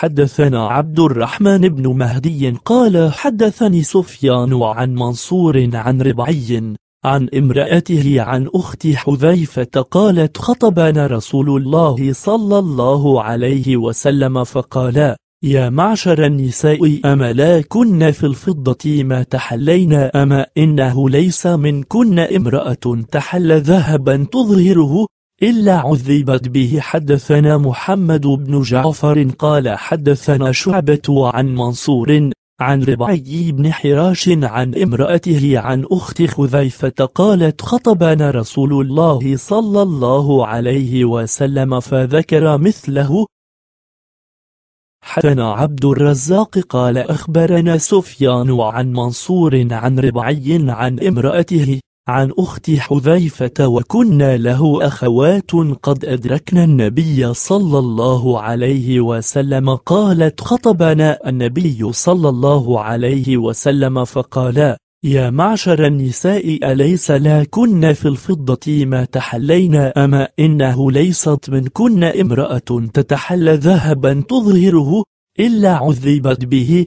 حدثنا عبد الرحمن بن مهدي قال حدثني سفيان عن منصور عن ربعي عن امرأته عن أخت حذيفة قالت خطبنا رسول الله صلى الله عليه وسلم فقال يا معشر النساء أما لا كن في الفضة ما تحلينا أما إنه ليس منكن امرأة تحل ذهبا تظهره إلا عذبت به حدثنا محمد بن جعفر قال حدثنا شعبة عن منصور عن ربعي بن حراش عن امرأته عن أخت خذيفة قالت خطبنا رسول الله صلى الله عليه وسلم فذكر مثله حدثنا عبد الرزاق قال أخبرنا سفيان عن منصور عن ربعي عن امرأته عن أخت حذيفة وكنا له أخوات قد أدركنا النبي صلى الله عليه وسلم قالت خطبنا النبي صلى الله عليه وسلم فقال يا معشر النساء أليس لا كن في الفضة ما تحلينا أما إنه ليست من كن امرأة تتحلى ذهبا تظهره إلا عذبت به